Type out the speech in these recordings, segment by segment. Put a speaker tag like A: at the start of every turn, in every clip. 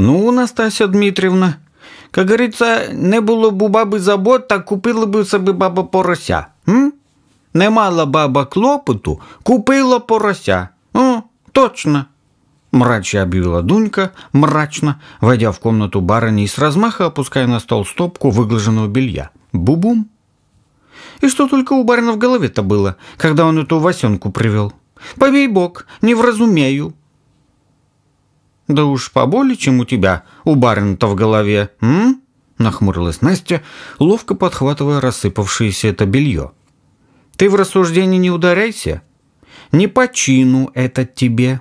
A: Ну, Настасья Дмитриевна, как говорится, не было б у баби забот, так купила бы себе баба порося. М? Не мала баба клопоту, купила порося. О, точно. Мрачно объявила Дунька, мрачно, войдя в комнату барыни и с размаха опуская на стол стопку выглаженного белья. Бубум. И что только у барина в голове-то было, когда он эту Васенку привел. Побей бог, не вразумею. «Да уж поболее, чем у тебя, у барина-то в голове, м?» Нахмурилась Настя, ловко подхватывая рассыпавшееся это белье. «Ты в рассуждении не ударяйся. Не по чину это тебе.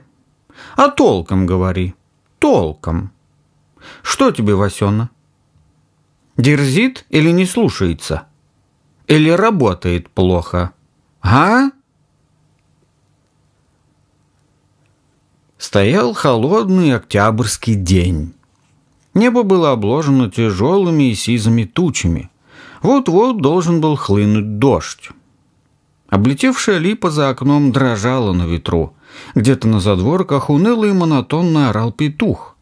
A: А толком говори. Толком. Что тебе, Васена? Дерзит или не слушается? Или работает плохо? А?» Стоял холодный октябрьский день. Небо было обложено тяжелыми и сизыми тучами. Вот-вот должен был хлынуть дождь. Облетевшая липа за окном дрожала на ветру. Где-то на задворках уныло и монотонно орал петух.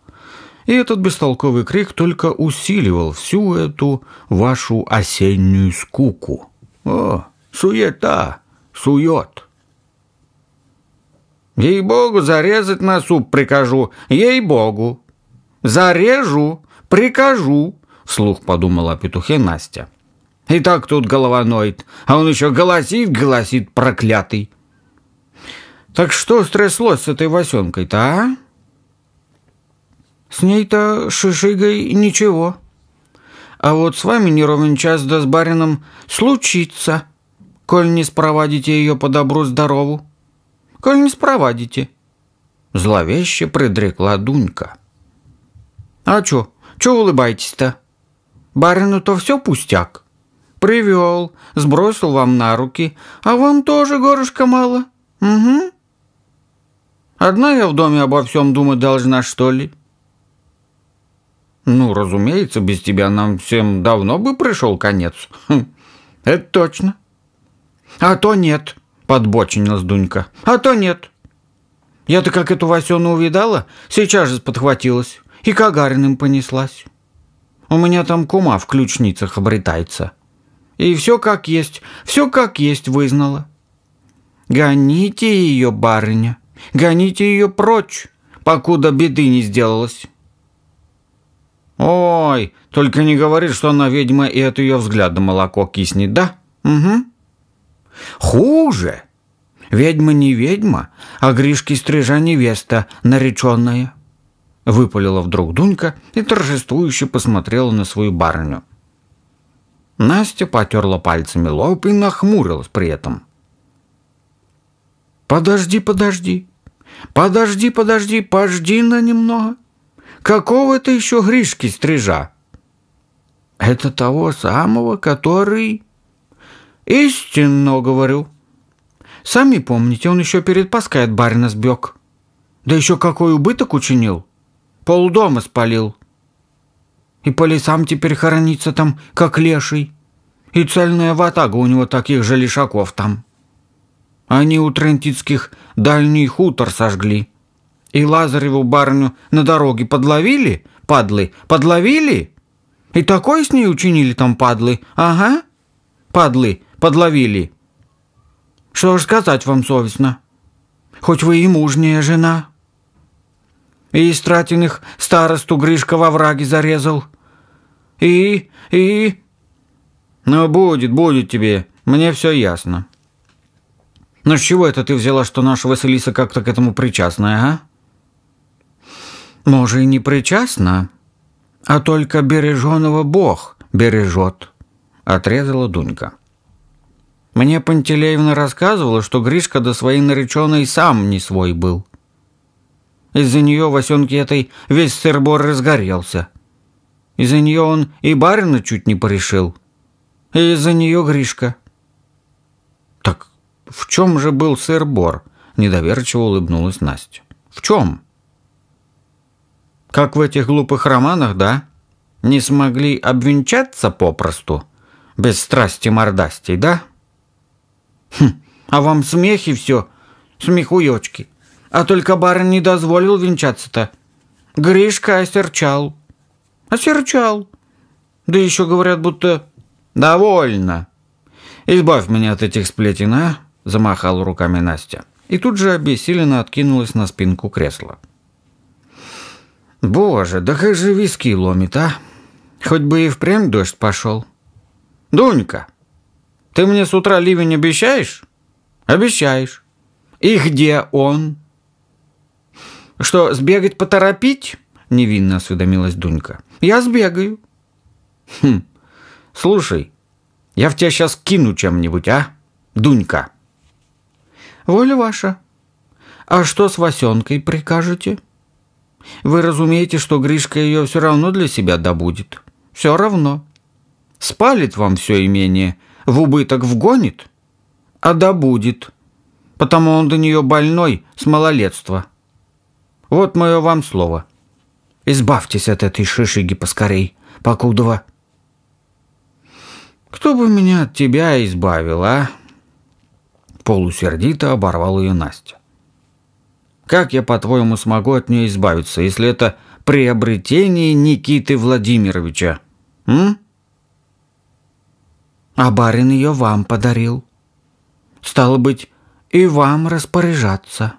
A: И этот бестолковый крик только усиливал всю эту вашу осеннюю скуку. «О, суета! Сует!» Ей-богу, зарезать на суп прикажу, ей-богу. Зарежу, прикажу, вслух подумала о петухе Настя. И так тут голова ноет, а он еще голосит, голосит, проклятый. Так что стряслось с этой Васенкой-то, а? С ней-то шишигой ничего. А вот с вами неровен час да с барином случится, коль не спроводите ее по добру-здорову коль не спровадите. Зловеще предрекла Дунька. А чё, чё улыбаетесь-то? Барину то все пустяк. Привел, сбросил вам на руки, а вам тоже горушка мало. Угу. Одна я в доме обо всем думать должна, что ли? Ну, разумеется, без тебя нам всем давно бы пришел конец. Хм, это точно. А то нет. – подбочинилась Дунька. «А то нет. Я-то как эту Васену увидала, сейчас же подхватилась и к Агариным понеслась. У меня там кума в ключницах обретается. И все как есть, все как есть вызнала. Гоните ее, барыня, гоните ее прочь, покуда беды не сделалось». «Ой, только не говори, что она ведьма, и от ее взгляда молоко киснет, да? Угу». Хуже. Ведьма не ведьма, а Гришки стрижа невеста, нареченная. Выпалила вдруг Дунька и торжествующе посмотрела на свою барыню. Настя потерла пальцами лоб и нахмурилась при этом. «Подожди, подожди. Подожди, подожди, пожди на немного. Какого это еще Гришки стрижа?» «Это того самого, который...» «Истинно говорю. Сами помните, он еще перед Паской от барина сбег. Да еще какой убыток учинил. Полдома спалил. И по лесам теперь хоронится там, как леший. И цельная ватага у него таких же лишаков там. Они у трентицких дальний хутор сожгли. И Лазареву барню на дороге подловили, падлы, подловили. И такой с ней учинили там падлы, ага. Падлы, подловили. Что ж сказать вам совестно? Хоть вы и мужняя жена. И Стратиных старосту Гришка во враге зарезал. И, и... Ну, будет, будет тебе. Мне все ясно. Но ну, с чего это ты взяла, что наша Василиса как-то к этому причастная, а? Может, и не причастна, а только береженого Бог бережет, отрезала Дунька. Мне Пантелеевна рассказывала, что Гришка до своей нареченной сам не свой был. Из-за нее Васенке этой весь сырбор разгорелся. Из-за нее он и барина чуть не порешил. И из-за нее Гришка. Так в чем же был сырбор? Недоверчиво улыбнулась Настя. В чем? Как в этих глупых романах, да? Не смогли обвенчаться попросту? Без страсти-мордастей, да? Да. Хм, а вам смех и все. Смехуёчки. А только барин не дозволил венчаться-то. Гришка осерчал. Осерчал. Да еще говорят, будто... Довольно. Избавь меня от этих сплетен, а? Замахал руками Настя. И тут же обессиленно откинулась на спинку кресла. Боже, да как же виски ломит, а? Хоть бы и впрямь дождь пошел. Дунька, ты мне с утра ливень обещаешь? Обещаешь. И где он? Что, сбегать поторопить? Невинно осведомилась Дунька. Я сбегаю. Хм, слушай, я в тебя сейчас кину чем-нибудь, а, Дунька? Воля ваша. А что с Васенкой прикажете? Вы разумеете, что Гришка ее все равно для себя добудет. Все равно. Спалит вам все имение – в убыток вгонит, а добудет, потому он до нее больной с малолетства. Вот мое вам слово. Избавьтесь от этой шишиги поскорей, покудова. Кто бы меня от тебя избавил, а? Полусердито оборвал ее Настя. Как я, по-твоему, смогу от нее избавиться, если это приобретение Никиты Владимировича? М? а барин ее вам подарил. Стало быть, и вам распоряжаться.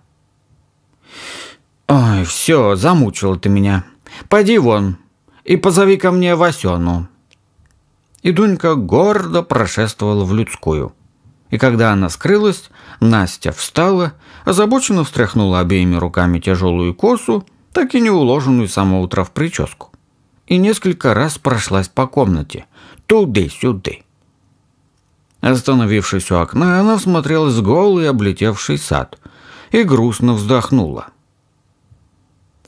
A: Ой, все, замучил ты меня. Пойди вон и позови ко мне Васену. И Дунька гордо прошествовала в людскую. И когда она скрылась, Настя встала, озабоченно встряхнула обеими руками тяжелую косу, так и не уложенную с самого утра в прическу. И несколько раз прошлась по комнате, туды-сюды. Остановившись у окна, она смотрела с голый облетевший сад и грустно вздохнула.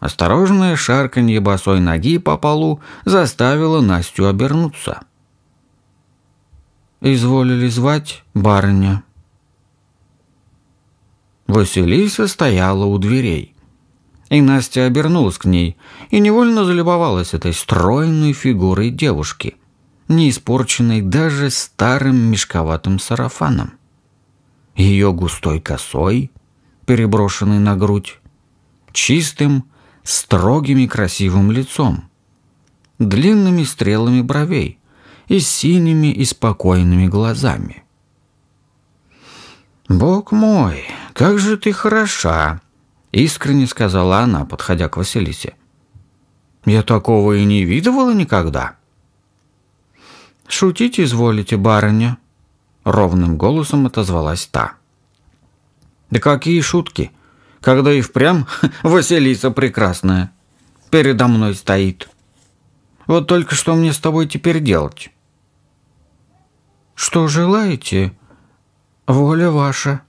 A: Осторожное шарканье босой ноги по полу заставило Настю обернуться. «Изволили звать барыня». Василиса стояла у дверей. И Настя обернулась к ней и невольно залюбовалась этой стройной фигурой девушки – не испорченной даже старым мешковатым сарафаном. Ее густой косой, переброшенной на грудь, чистым, строгим и красивым лицом, длинными стрелами бровей и синими и спокойными глазами. «Бог мой, как же ты хороша!» — искренне сказала она, подходя к Василисе. «Я такого и не видывала никогда». «Шутить изволите, барыня», — ровным голосом отозвалась та. «Да какие шутки, когда и впрямь Василиса прекрасная передо мной стоит. Вот только что мне с тобой теперь делать?» «Что желаете, воля ваша».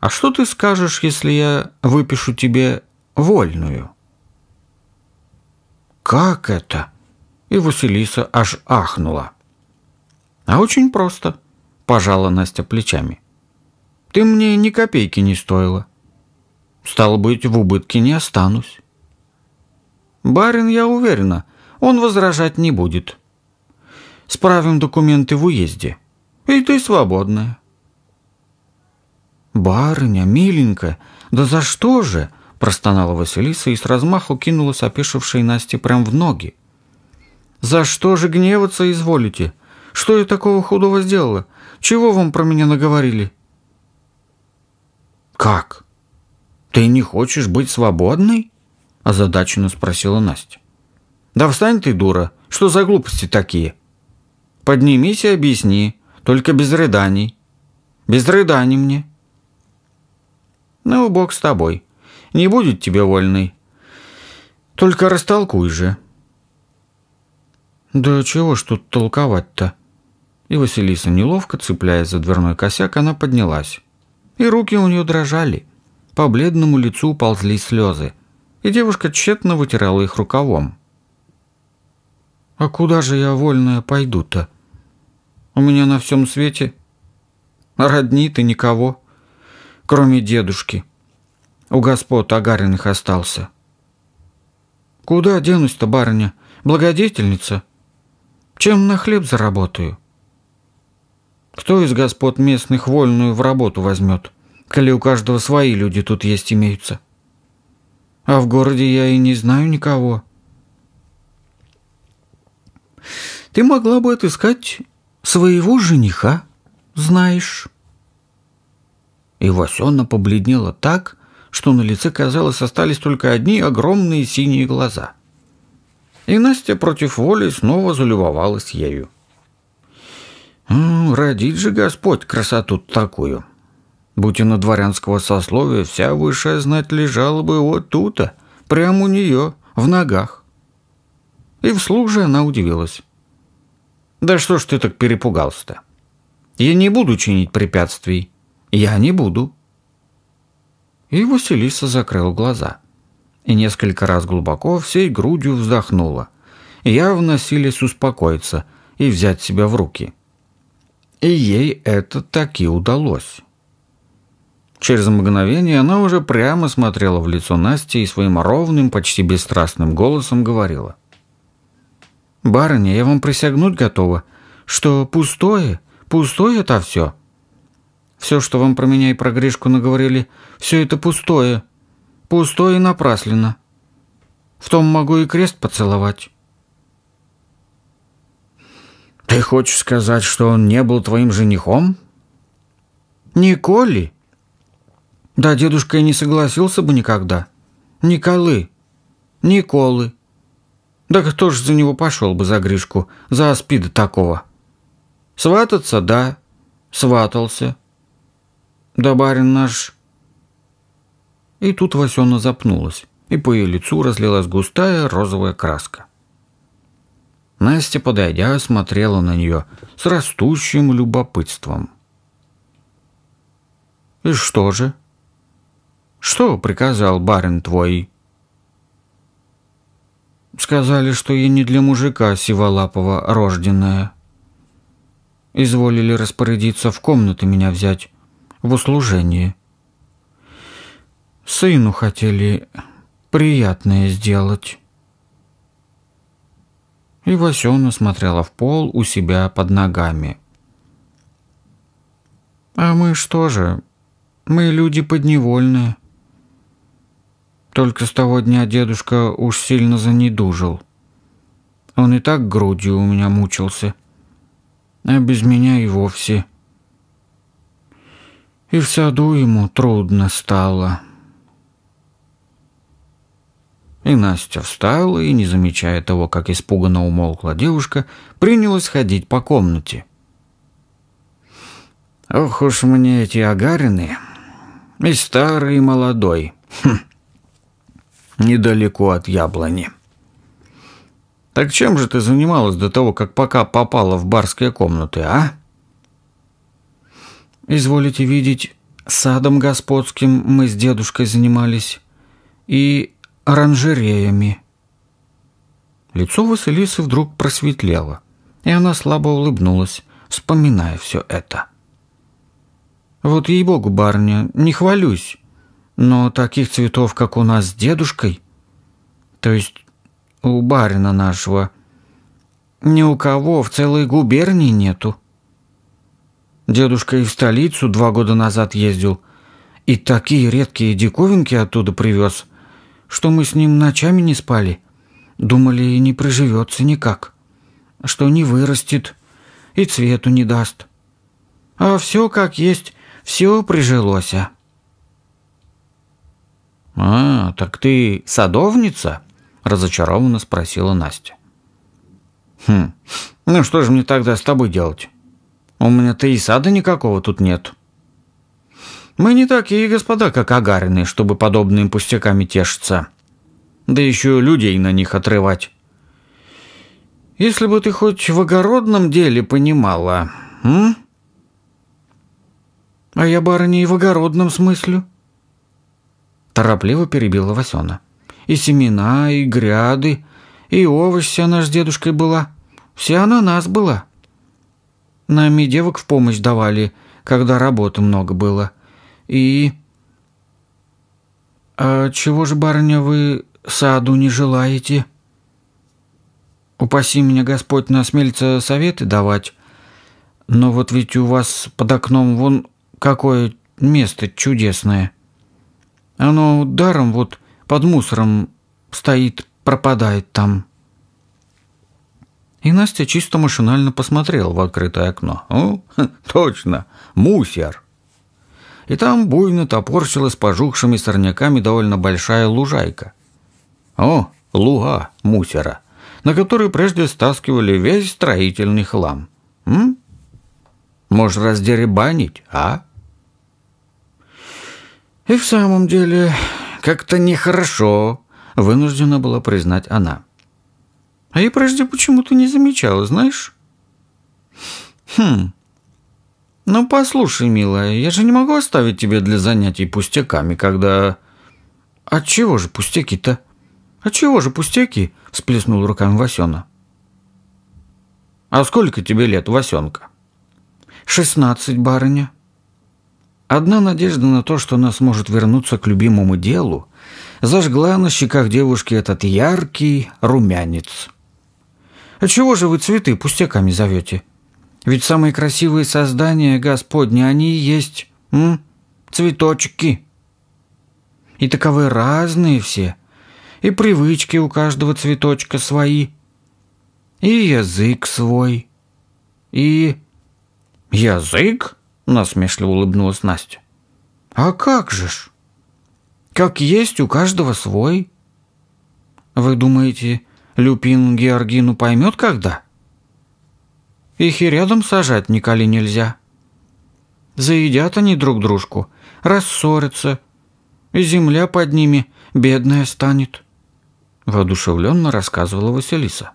A: «А что ты скажешь, если я выпишу тебе вольную?» «Как это?» и Василиса аж ахнула. «А очень просто», – пожала Настя плечами. «Ты мне ни копейки не стоила. Стало быть, в убытке не останусь». «Барин, я уверена, он возражать не будет. Справим документы в уезде, и ты свободная». «Барыня, миленькая, да за что же?» – простонала Василиса и с размаху кинулась опешившей Насте прям в ноги. «За что же гневаться изволите? Что я такого худого сделала? Чего вам про меня наговорили?» «Как? Ты не хочешь быть свободной?» – озадаченно спросила Настя. «Да встань ты, дура! Что за глупости такие? Поднимись и объясни, только без рыданий. Без рыданий мне!» «Ну, бог с тобой. Не будет тебе вольный. Только растолкуй же!» «Да чего ж тут толковать-то?» И Василиса, неловко цепляясь за дверной косяк, она поднялась. И руки у нее дрожали. По бледному лицу ползли слезы, и девушка тщетно вытирала их рукавом. «А куда же я вольная пойду-то? У меня на всем свете родни ты никого, кроме дедушки. У господ Агариных остался». «Куда денусь-то, барыня? Благодетельница?» Чем на хлеб заработаю? Кто из господ местных вольную в работу возьмет, коли у каждого свои люди тут есть имеются? А в городе я и не знаю никого. Ты могла бы отыскать своего жениха, знаешь. И Васёна побледнела так, что на лице, казалось, остались только одни огромные синие глаза. И Настя против воли снова залюбовалась ею. «Родить же Господь красоту такую!» Будь на дворянского сословия, вся высшая знать лежала бы вот тут прямо у нее, в ногах. И вслух же она удивилась. «Да что ж ты так перепугался-то? Я не буду чинить препятствий. Я не буду». И Василиса закрыл глаза и несколько раз глубоко всей грудью вздохнула. Явно сились успокоиться и взять себя в руки. И ей это так и удалось. Через мгновение она уже прямо смотрела в лицо Насти и своим ровным, почти бесстрастным голосом говорила. «Барыня, я вам присягнуть готова, что пустое, пустое это все. Все, что вам про меня и про Гришку наговорили, все это пустое. Пусто и напрасленно. В том могу и крест поцеловать. Ты хочешь сказать, что он не был твоим женихом? Николи? Да дедушка и не согласился бы никогда. Николы. Николы. Да кто же за него пошел бы за Гришку, за аспида такого? Свататься, да, сватался. Да барин наш и тут Васена запнулась, и по ее лицу разлилась густая розовая краска. Настя, подойдя, смотрела на нее с растущим любопытством. «И что же?» «Что приказал барин твой?» «Сказали, что я не для мужика сиволапого рожденная. Изволили распорядиться в комнаты меня взять, в услужение. Сыну хотели приятное сделать. И Васёна смотрела в пол у себя под ногами. А мы что же? Мы люди подневольные. Только с того дня дедушка уж сильно занедужил. Он и так грудью у меня мучился. А без меня и вовсе. И в саду ему трудно стало. И Настя встала и, не замечая того, как испуганно умолкла девушка, принялась ходить по комнате. «Ох уж мне эти агарины! И старый, и молодой! Хм. Недалеко от яблони!» «Так чем же ты занималась до того, как пока попала в барские комнаты, а?» «Изволите видеть, садом господским мы с дедушкой занимались. И оранжереями». Лицо Василисы вдруг просветлело, и она слабо улыбнулась, вспоминая все это. «Вот ей-богу, барыня, не хвалюсь, но таких цветов, как у нас с дедушкой, то есть у барина нашего, ни у кого в целой губернии нету. Дедушка и в столицу два года назад ездил, и такие редкие диковинки оттуда привез – что мы с ним ночами не спали. Думали, не приживется никак, что не вырастет и цвету не даст. А все как есть, все прижилось. А. «А, так ты садовница?» – разочарованно спросила Настя. «Хм, ну что же мне тогда с тобой делать? У меня-то и сада никакого тут нет». Мы не такие господа, как агарины, чтобы подобными пустяками тешиться. Да еще людей на них отрывать. Если бы ты хоть в огородном деле понимала, м? А я, барыня, и в огородном смысле. Торопливо перебила Васена. И семена, и гряды, и овощи вся наш с дедушкой была. Вся она нас была. Нам и девок в помощь давали, когда работы много было. — и... «А чего же, барыня, вы саду не желаете?» «Упаси меня, Господь, насмелится советы давать. Но вот ведь у вас под окном вон какое место чудесное. Оно даром вот под мусором стоит, пропадает там». И Настя чисто машинально посмотрел в открытое окно. «О, точно, мусор!» и там буйно топорщилась пожухшими сорняками довольно большая лужайка. О, луга мусера, на которую прежде стаскивали весь строительный хлам. М? Может, раздеребанить, а? И в самом деле, как-то нехорошо, вынуждена была признать она. А я прежде почему-то не замечала, знаешь? Хм, «Ну, послушай, милая, я же не могу оставить тебя для занятий пустяками, когда...» «А чего же пустяки-то?» «А чего же пустяки?» – всплеснул руками Васёна. «А сколько тебе лет, Васёнка?» «Шестнадцать, барыня». Одна надежда на то, что она сможет вернуться к любимому делу, зажгла на щеках девушки этот яркий румянец. «А чего же вы цветы пустяками зовете?» Ведь самые красивые создания Господни, они и есть м? цветочки. И таковы разные все. И привычки у каждого цветочка свои. И язык свой. И... Язык? Насмешливо улыбнулась Настя. А как же ж? Как есть у каждого свой. Вы думаете, Люпин Георгину поймет когда? — их и рядом сажать николи нельзя. Заедят они друг дружку, рассорятся, и земля под ними бедная станет», — воодушевленно рассказывала Василиса.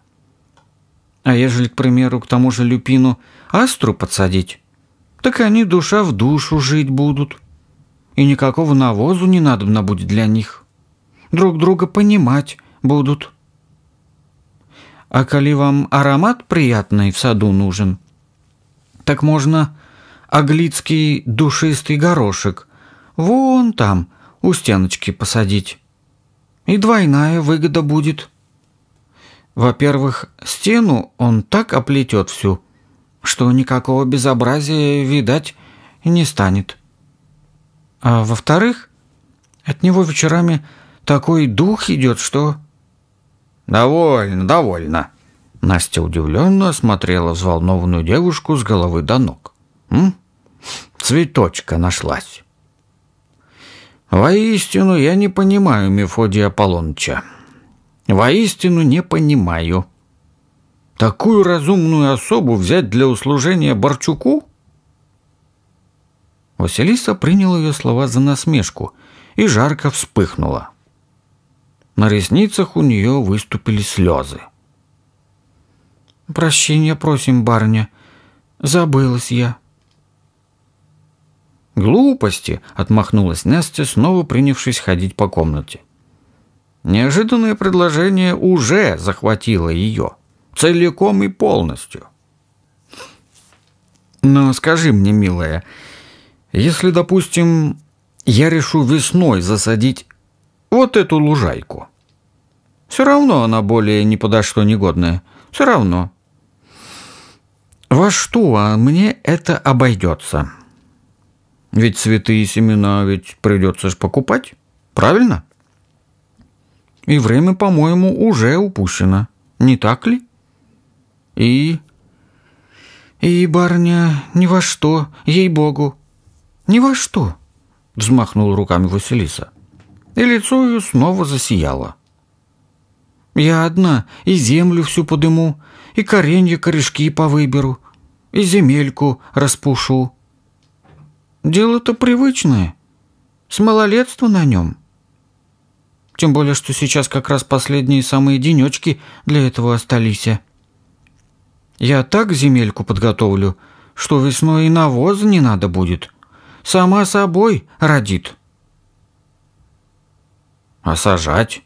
A: «А ежели, к примеру, к тому же Люпину астру подсадить, так они душа в душу жить будут, и никакого навозу не надобно будет для них. Друг друга понимать будут». А коли вам аромат приятный в саду нужен, так можно аглицкий душистый горошек вон там у стеночки посадить. И двойная выгода будет. Во-первых, стену он так оплетет всю, что никакого безобразия видать не станет. А во-вторых, от него вечерами такой дух идет, что «Довольно, довольно». Настя удивленно осмотрела взволнованную девушку с головы до ног. «М? Цветочка нашлась». «Воистину я не понимаю Мефодия Аполлоныча. Воистину не понимаю. Такую разумную особу взять для услужения Борчуку?» Василиса приняла ее слова за насмешку и жарко вспыхнула. На ресницах у нее выступили слезы. «Прощения просим, барня. Забылась я». «Глупости!» — отмахнулась Настя, снова принявшись ходить по комнате. Неожиданное предложение уже захватило ее. Целиком и полностью. «Но скажи мне, милая, если, допустим, я решу весной засадить вот эту лужайку. Все равно она более ни подо что негодная. Все равно. Во что а мне это обойдется? Ведь цветы и семена ведь придется ж покупать, правильно? И время, по-моему, уже упущено. Не так ли? И... И, барня, ни во что, ей-богу. Ни во что, взмахнул руками Василиса и лицо ее снова засияло. «Я одна и землю всю подыму, и коренья корешки повыберу, и земельку распушу. Дело-то привычное, с малолетства на нем. Тем более, что сейчас как раз последние самые денечки для этого остались. Я так земельку подготовлю, что весной и навоза не надо будет. Сама собой родит». «А сажать?»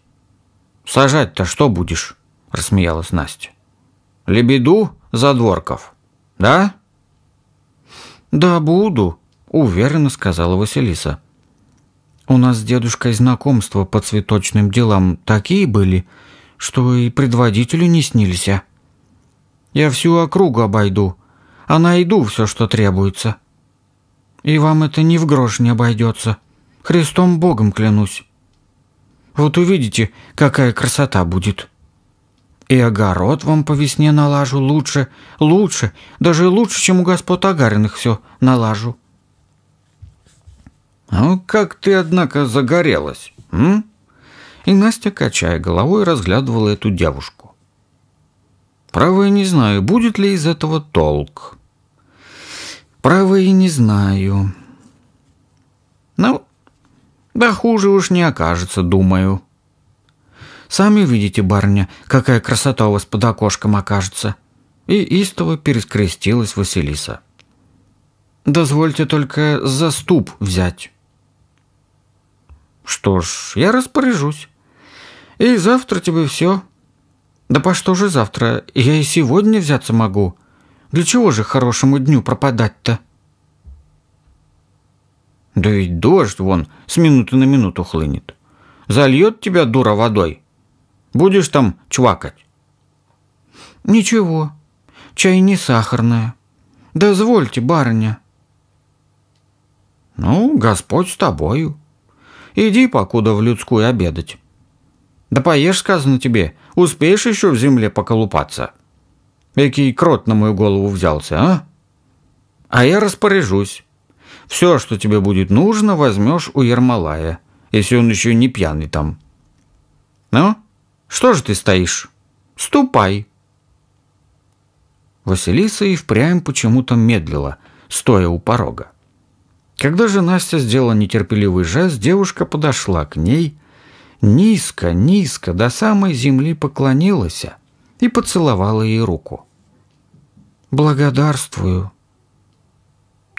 A: «Сажать-то что будешь?» – рассмеялась Настя. «Лебеду задворков, да?» «Да, буду», – уверенно сказала Василиса. «У нас с дедушкой знакомства по цветочным делам такие были, что и предводителю не снились. Я всю округу обойду, а найду все, что требуется. И вам это ни в грош не обойдется. Христом Богом клянусь». Вот увидите, какая красота будет. И огород вам по весне налажу лучше, лучше, даже лучше, чем у господ Агариных все налажу. А «Ну, как ты, однако, загорелась, м?» И Настя, качая головой, разглядывала эту девушку. «Право я не знаю, будет ли из этого толк?» «Право я не знаю». «Ну, да хуже уж не окажется, думаю. Сами видите, барыня, какая красота у вас под окошком окажется. И истово перескрестилась Василиса. Дозвольте только за ступ взять. Что ж, я распоряжусь. И завтра тебе все. Да по что же завтра? Я и сегодня взяться могу. Для чего же хорошему дню пропадать-то? Да ведь дождь вон с минуты на минуту хлынет. Зальет тебя, дура, водой. Будешь там чвакать? Ничего, чай не сахарная. Дозвольте, барыня. Ну, Господь с тобою. Иди, покуда в людскую обедать. Да поешь, сказано тебе, успеешь еще в земле поколупаться. Экий крот на мою голову взялся, а? А я распоряжусь. Все, что тебе будет нужно, возьмешь у Ермолая, если он еще не пьяный там. Ну, что же ты стоишь? Ступай. Василиса и впрямь почему-то медлила, стоя у порога. Когда же Настя сделала нетерпеливый жест, девушка подошла к ней, низко, низко, до самой земли поклонилась и поцеловала ей руку. «Благодарствую»,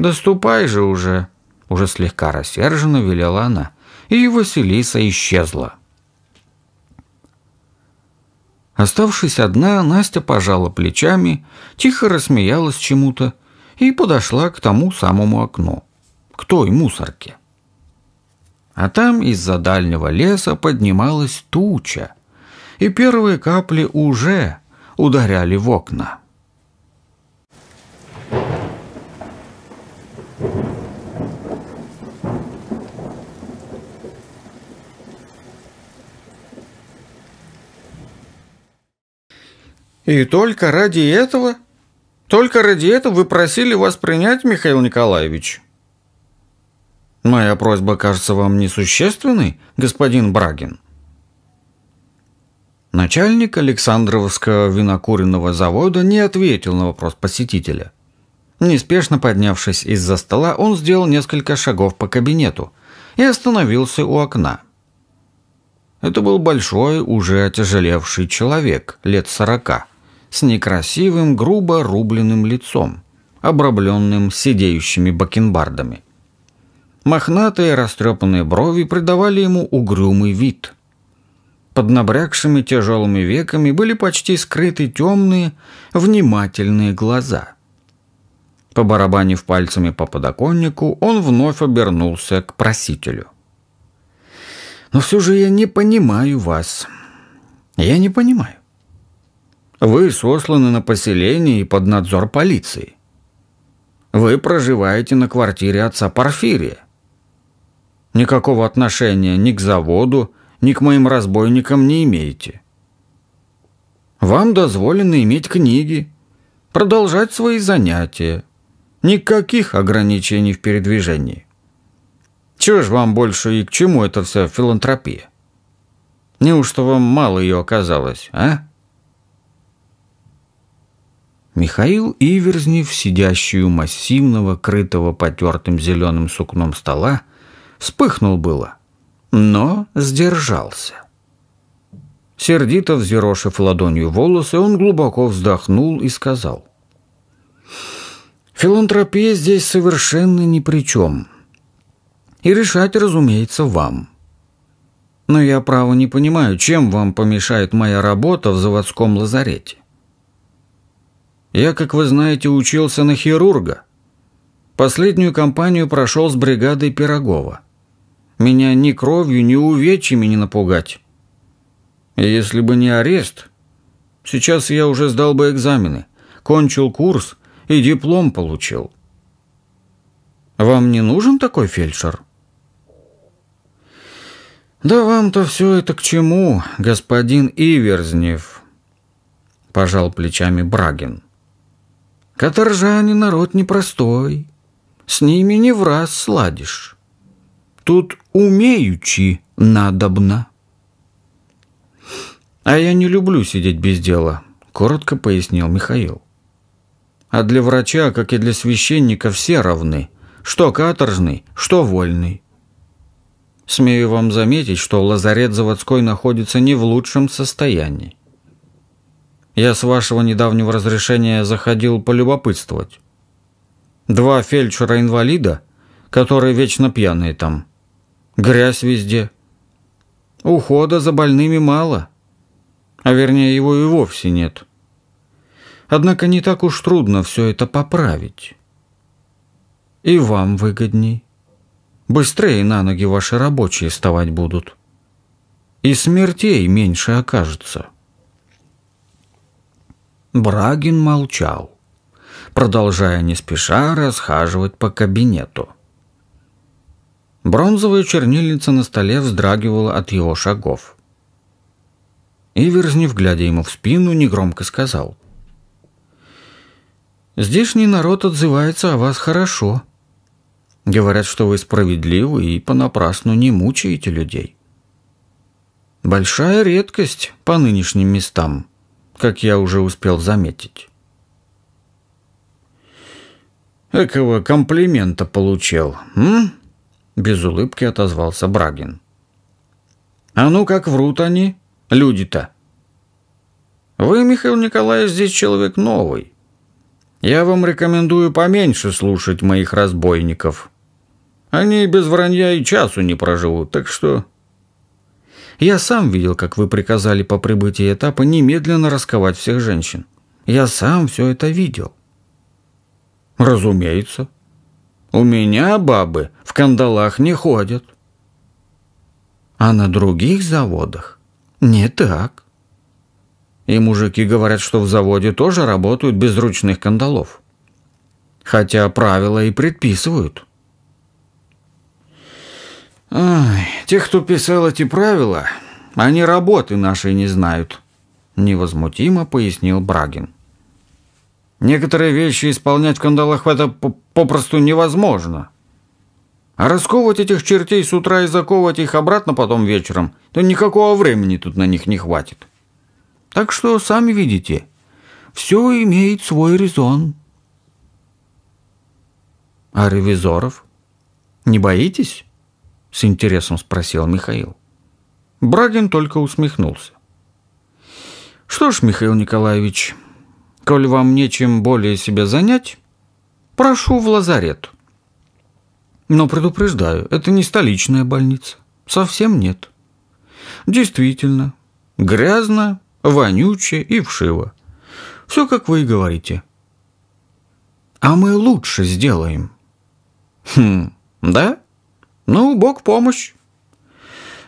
A: Доступай же уже!» – уже слегка рассерженно велела она. И Василиса исчезла. Оставшись одна, Настя пожала плечами, тихо рассмеялась чему-то и подошла к тому самому окну, к той мусорке. А там из-за дальнего леса поднималась туча, и первые капли уже ударяли в окна. И только ради этого? Только ради этого вы просили вас принять, Михаил Николаевич? Моя просьба кажется вам несущественной, господин Брагин. Начальник Александровского винокуренного завода не ответил на вопрос посетителя. Неспешно поднявшись из-за стола, он сделал несколько шагов по кабинету и остановился у окна. Это был большой, уже отяжелевший человек, лет сорока с некрасивым, грубо рубленным лицом, обрабленным сидеющими бакенбардами. Мохнатые растрепанные брови придавали ему угрюмый вид. Под набрякшими тяжелыми веками были почти скрыты темные, внимательные глаза. Побарабанив пальцами по подоконнику, он вновь обернулся к просителю. «Но все же я не понимаю вас. Я не понимаю. Вы сосланы на поселение и под надзор полиции. Вы проживаете на квартире отца Порфирия. Никакого отношения ни к заводу, ни к моим разбойникам не имеете. Вам дозволено иметь книги, продолжать свои занятия. Никаких ограничений в передвижении. Чего ж вам больше и к чему эта вся филантропия? Неужто вам мало ее оказалось, а? Михаил Иверзнев, сидящий у массивного, крытого потертым зеленым сукном стола, вспыхнул было, но сдержался. Сердито взъерошив ладонью волосы, он глубоко вздохнул и сказал. «Филантропия здесь совершенно ни при чем. И решать, разумеется, вам». Но я, право, не понимаю, чем вам помешает моя работа в заводском лазарете. Я, как вы знаете, учился на хирурга. Последнюю кампанию прошел с бригадой Пирогова. Меня ни кровью, ни увечьями не напугать. Если бы не арест, сейчас я уже сдал бы экзамены, кончил курс и диплом получил. Вам не нужен такой фельдшер? Да вам-то все это к чему, господин Иверзнев, пожал плечами Брагин. Каторжане народ непростой, с ними не в раз сладишь. Тут умеючи надобно. А я не люблю сидеть без дела, коротко пояснил Михаил. А для врача, как и для священника, все равны, что каторжный, что вольный. Смею вам заметить, что лазарет заводской находится не в лучшем состоянии. Я с вашего недавнего разрешения заходил полюбопытствовать. Два фельдшера-инвалида, которые вечно пьяные там. Грязь везде. Ухода за больными мало. А вернее, его и вовсе нет. Однако не так уж трудно все это поправить. И вам выгодней. Быстрее на ноги ваши рабочие вставать будут. И смертей меньше окажется». Брагин молчал, продолжая не спеша расхаживать по кабинету. Бронзовая чернильница на столе вздрагивала от его шагов. Иверзнев, глядя ему в спину, негромко сказал. «Здешний народ отзывается о вас хорошо. Говорят, что вы справедливы и понапрасну не мучаете людей. Большая редкость по нынешним местам» как я уже успел заметить. «Экого комплимента получил, м?» Без улыбки отозвался Брагин. «А ну как врут они, люди-то!» «Вы, Михаил Николаевич, здесь человек новый. Я вам рекомендую поменьше слушать моих разбойников. Они без вранья и часу не проживут, так что я сам видел, как вы приказали по прибытии этапа немедленно расковать всех женщин. Я сам все это видел. Разумеется. У меня бабы в кандалах не ходят. А на других заводах не так. И мужики говорят, что в заводе тоже работают без ручных кандалов. Хотя правила и предписывают – Те, кто писал эти правила, они работы нашей не знают, невозмутимо пояснил Брагин. Некоторые вещи исполнять в кандалах это попросту невозможно. А расковывать этих чертей с утра и заковывать их обратно потом вечером, то никакого времени тут на них не хватит. Так что, сами видите, все имеет свой резон. А ревизоров? Не боитесь? – с интересом спросил Михаил. Брагин только усмехнулся. «Что ж, Михаил Николаевич, коль вам нечем более себя занять, прошу в лазарет. Но предупреждаю, это не столичная больница. Совсем нет. Действительно, грязно, вонюче и вшиво. Все, как вы и говорите. А мы лучше сделаем. Хм, да? Ну, бог помощь.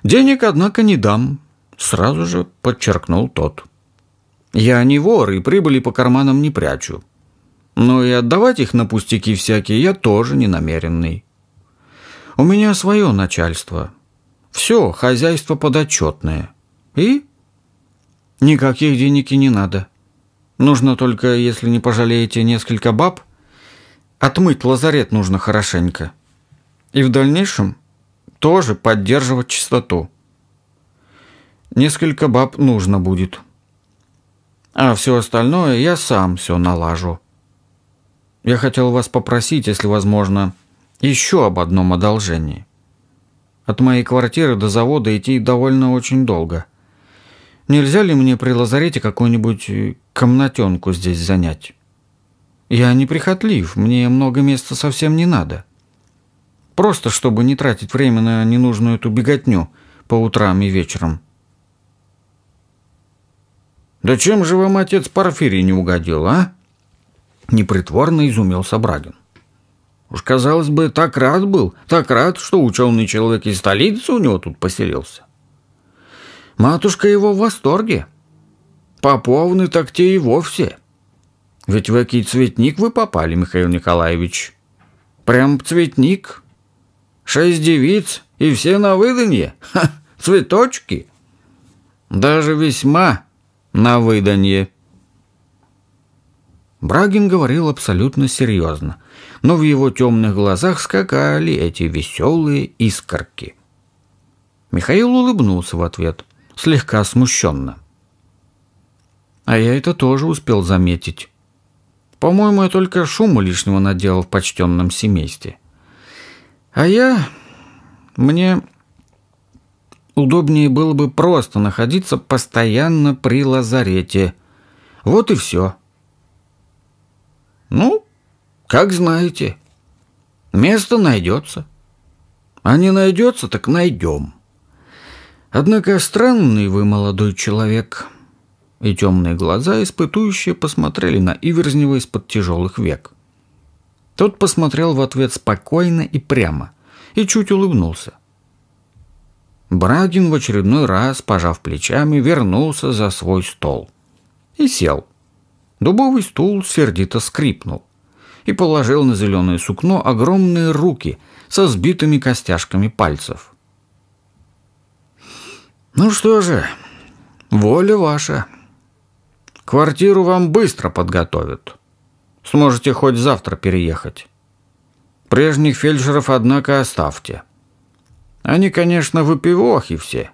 A: Денег, однако, не дам, сразу же подчеркнул тот. Я не вор и прибыли по карманам не прячу. Но и отдавать их на пустяки всякие я тоже не намеренный. У меня свое начальство. Все, хозяйство подотчетное. И? Никаких денег и не надо. Нужно только, если не пожалеете, несколько баб. Отмыть лазарет нужно хорошенько. — и в дальнейшем тоже поддерживать чистоту. Несколько баб нужно будет. А все остальное я сам все налажу. Я хотел вас попросить, если возможно, еще об одном одолжении. От моей квартиры до завода идти довольно очень долго. Нельзя ли мне при лазарете какую-нибудь э, комнатенку здесь занять? Я неприхотлив, мне много места совсем не надо. — Просто, чтобы не тратить время на ненужную эту беготню по утрам и вечерам. «Да чем же вам отец Порфирий не угодил, а?» Непритворно изумился Брагин. Уж, казалось бы, так рад был, так рад, что ученый человек из столицы у него тут поселился. Матушка его в восторге. Поповны так те и вовсе. Ведь в экий цветник вы попали, Михаил Николаевич. Прям цветник. Шесть девиц и все на выданье? Ха, цветочки! Даже весьма на выданье. Брагин говорил абсолютно серьезно, но в его темных глазах скакали эти веселые искорки. Михаил улыбнулся в ответ, слегка смущенно. А я это тоже успел заметить. По-моему, я только шума лишнего наделал в почтенном семействе. А я... Мне удобнее было бы просто находиться постоянно при лазарете. Вот и все. Ну, как знаете. Место найдется. А не найдется, так найдем. Однако странный вы молодой человек. И темные глаза испытующие посмотрели на Иверзнева из-под тяжелых век. Тот посмотрел в ответ спокойно и прямо и чуть улыбнулся. Брагин в очередной раз, пожав плечами, вернулся за свой стол и сел. Дубовый стул сердито скрипнул и положил на зеленое сукно огромные руки со сбитыми костяшками пальцев. «Ну что же, воля ваша. Квартиру вам быстро подготовят». Сможете хоть завтра переехать. Прежних фельдшеров, однако, оставьте. Они, конечно, выпивохи все.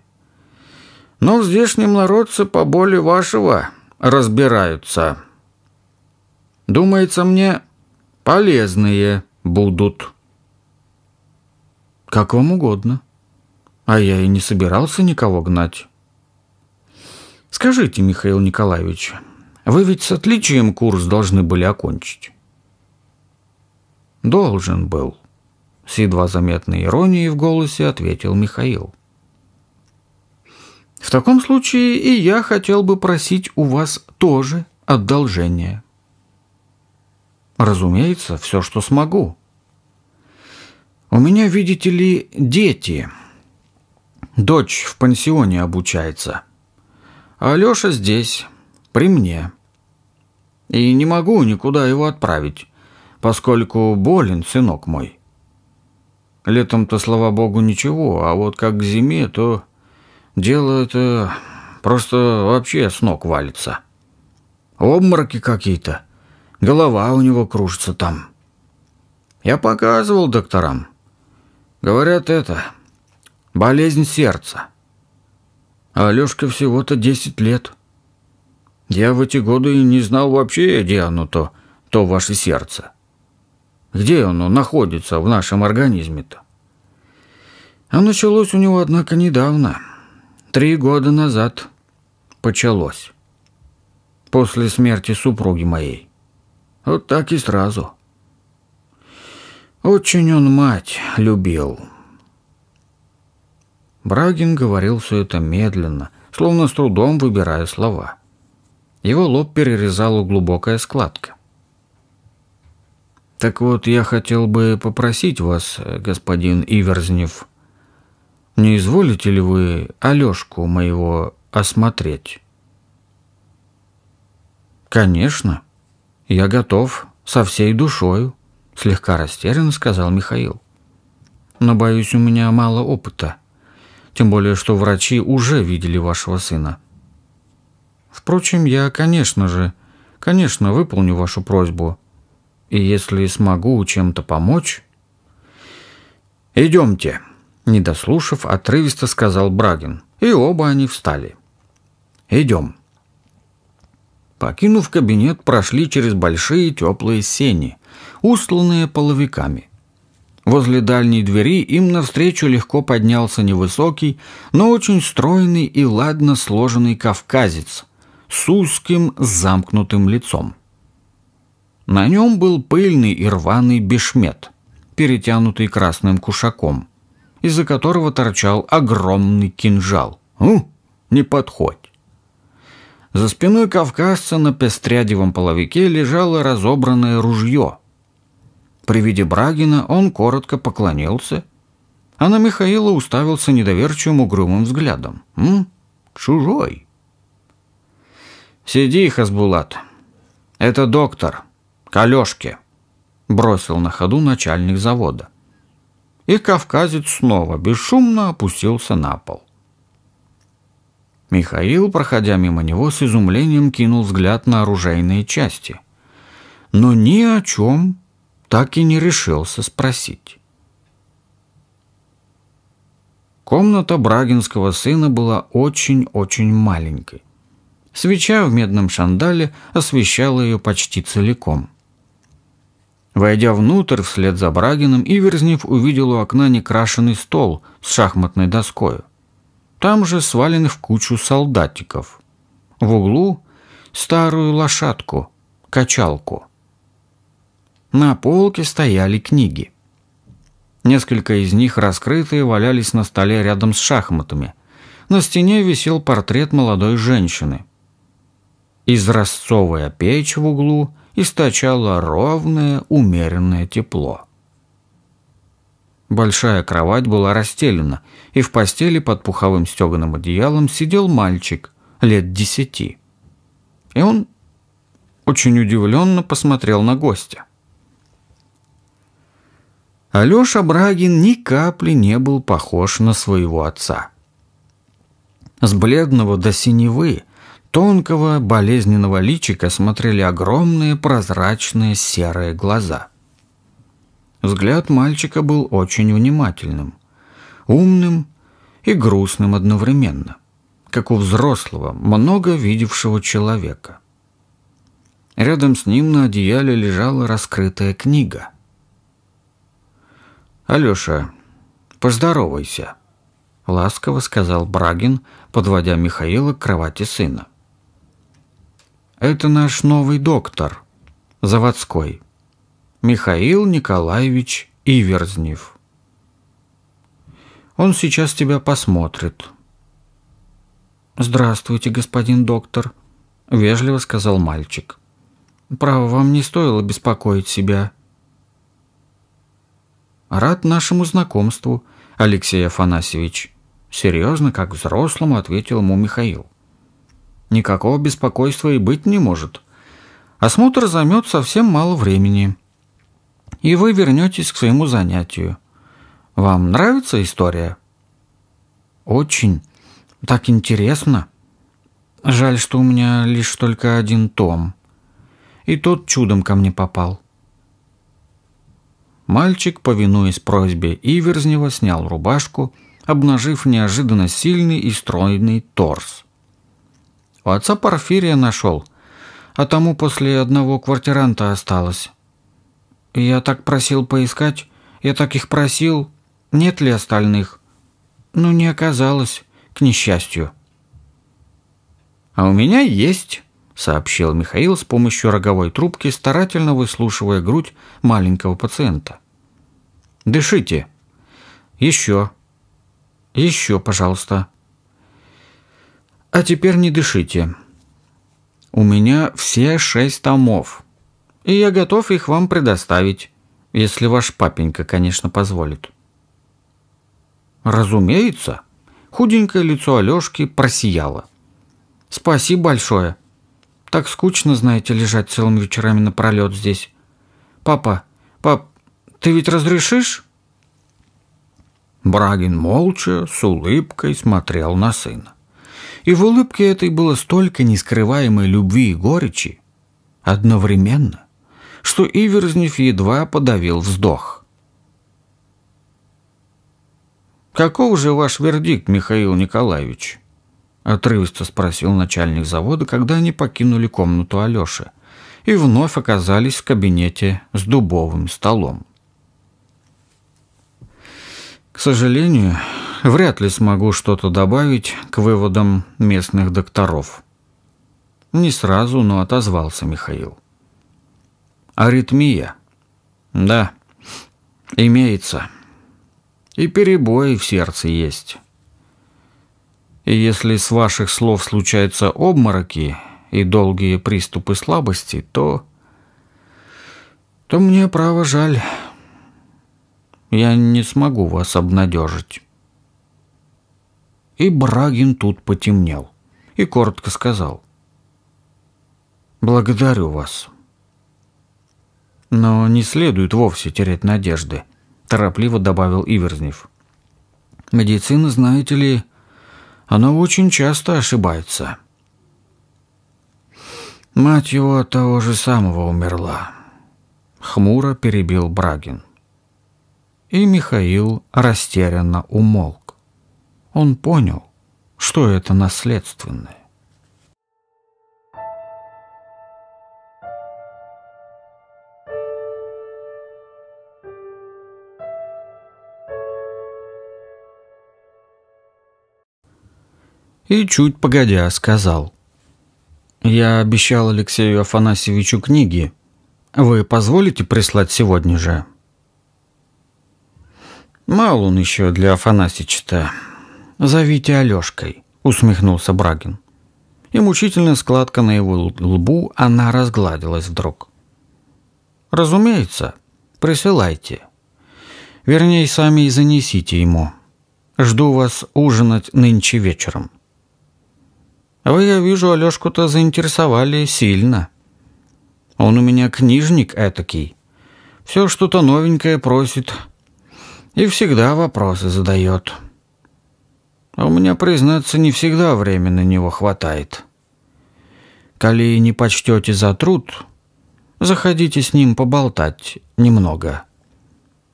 A: Но в здешнем народце по боли вашего разбираются. Думается мне, полезные будут. Как вам угодно. А я и не собирался никого гнать. Скажите, Михаил Николаевич, вы ведь с отличием курс должны были окончить. Должен был. С едва заметной иронией в голосе ответил Михаил. В таком случае и я хотел бы просить у вас тоже одолжение. Разумеется, все, что смогу. У меня, видите ли, дети. Дочь в пансионе обучается. А Алёша здесь, при мне и не могу никуда его отправить, поскольку болен сынок мой. Летом-то, слава богу, ничего, а вот как к зиме, то дело это просто вообще с ног валится. Обмороки какие-то, голова у него кружится там. Я показывал докторам. Говорят, это болезнь сердца. А Алешке всего-то десять лет. Я в эти годы и не знал вообще, где оно то, то ваше сердце. Где оно находится в нашем организме-то? А началось у него, однако, недавно. Три года назад почалось. После смерти супруги моей. Вот так и сразу. Очень он мать любил. Брагин говорил все это медленно, словно с трудом выбирая слова – его лоб перерезала глубокая складка. «Так вот, я хотел бы попросить вас, господин Иверзнев, не изволите ли вы Алешку моего осмотреть?» «Конечно, я готов со всей душою», — слегка растерянно сказал Михаил. «Но, боюсь, у меня мало опыта, тем более, что врачи уже видели вашего сына». Впрочем, я, конечно же, конечно, выполню вашу просьбу. И если смогу чем-то помочь... «Идемте», — не дослушав, отрывисто сказал Брагин. И оба они встали. «Идем». Покинув кабинет, прошли через большие теплые сени, устланные половиками. Возле дальней двери им навстречу легко поднялся невысокий, но очень стройный и ладно сложенный кавказец с узким замкнутым лицом. На нем был пыльный и рваный бешмет, перетянутый красным кушаком, из-за которого торчал огромный кинжал. «У, «Хм, не подходь!» За спиной кавказца на пестрядевом половике лежало разобранное ружье. При виде Брагина он коротко поклонился, а на Михаила уставился недоверчивым угрюмым взглядом. «М? Чужой!» «Сиди, Хасбулат. Это доктор. К бросил на ходу начальник завода. И кавказец снова бесшумно опустился на пол. Михаил, проходя мимо него, с изумлением кинул взгляд на оружейные части. Но ни о чем так и не решился спросить. Комната брагинского сына была очень-очень маленькой. Свеча в медном шандале освещала ее почти целиком. Войдя внутрь вслед за Брагиным, Иверзнев увидел у окна некрашенный стол с шахматной доской. Там же свалены в кучу солдатиков. В углу старую лошадку, качалку. На полке стояли книги. Несколько из них, раскрытые, валялись на столе рядом с шахматами. На стене висел портрет молодой женщины. Изразцовая печь в углу источала ровное, умеренное тепло. Большая кровать была расстелена, и в постели под пуховым стеганым одеялом сидел мальчик лет десяти. И он очень удивленно посмотрел на гостя. Алеша Брагин ни капли не был похож на своего отца. С бледного до синевы – тонкого болезненного личика смотрели огромные прозрачные серые глаза. Взгляд мальчика был очень внимательным, умным и грустным одновременно, как у взрослого, много видевшего человека. Рядом с ним на одеяле лежала раскрытая книга. «Алеша, поздоровайся», — ласково сказал Брагин, подводя Михаила к кровати сына. — это наш новый доктор, заводской. Михаил Николаевич Иверзнев. Он сейчас тебя посмотрит. Здравствуйте, господин доктор, вежливо сказал мальчик. Право, вам не стоило беспокоить себя. Рад нашему знакомству, Алексей Афанасьевич. Серьезно, как взрослому, ответил ему Михаил. — Никакого беспокойства и быть не может. Осмотр займет совсем мало времени. И вы вернетесь к своему занятию. Вам нравится история? Очень. Так интересно. Жаль, что у меня лишь только один том. И тот чудом ко мне попал. Мальчик, повинуясь просьбе Иверзнева, снял рубашку, обнажив неожиданно сильный и стройный торс – у отца Порфирия нашел, а тому после одного квартиранта осталось. я так просил поискать, я так их просил, нет ли остальных. Ну, не оказалось, к несчастью. «А у меня есть», — сообщил Михаил с помощью роговой трубки, старательно выслушивая грудь маленького пациента. «Дышите. Еще. Еще, пожалуйста». А теперь не дышите. У меня все шесть томов, и я готов их вам предоставить, если ваш папенька, конечно, позволит. Разумеется, худенькое лицо Алёшки просияло. Спасибо большое. Так скучно, знаете, лежать целыми вечерами напролёт здесь. Папа, пап, ты ведь разрешишь? Брагин молча, с улыбкой смотрел на сына. И в улыбке этой было столько нескрываемой любви и горечи одновременно, что Иверзнев едва подавил вздох. «Каков же ваш вердикт, Михаил Николаевич?» – отрывисто спросил начальник завода, когда они покинули комнату Алёши и вновь оказались в кабинете с дубовым столом. «К сожалению, вряд ли смогу что-то добавить к выводам местных докторов. Не сразу, но отозвался Михаил. Аритмия. Да, имеется. И перебои в сердце есть. И если с ваших слов случаются обмороки и долгие приступы слабости, то... То мне право жаль. Я не смогу вас обнадежить. И Брагин тут потемнел и коротко сказал. «Благодарю вас». «Но не следует вовсе терять надежды», – торопливо добавил Иверзнев. «Медицина, знаете ли, она очень часто ошибается». «Мать его от того же самого умерла», — хмуро перебил Брагин. И Михаил растерянно умолк. Он понял, что это наследственное. И чуть погодя сказал. «Я обещал Алексею Афанасьевичу книги. Вы позволите прислать сегодня же?» «Мал он еще для Афанасьича-то», «Зовите Алешкой», — усмехнулся Брагин. И мучительная складка на его лбу, она разгладилась вдруг. «Разумеется, присылайте. Вернее, сами и занесите ему. Жду вас ужинать нынче вечером». «Вы, я вижу, Алешку-то заинтересовали сильно. Он у меня книжник этакий. Все что-то новенькое просит и всегда вопросы задает». А у меня, признаться, не всегда времени на него хватает. Коли не почтете за труд, заходите с ним поболтать немного.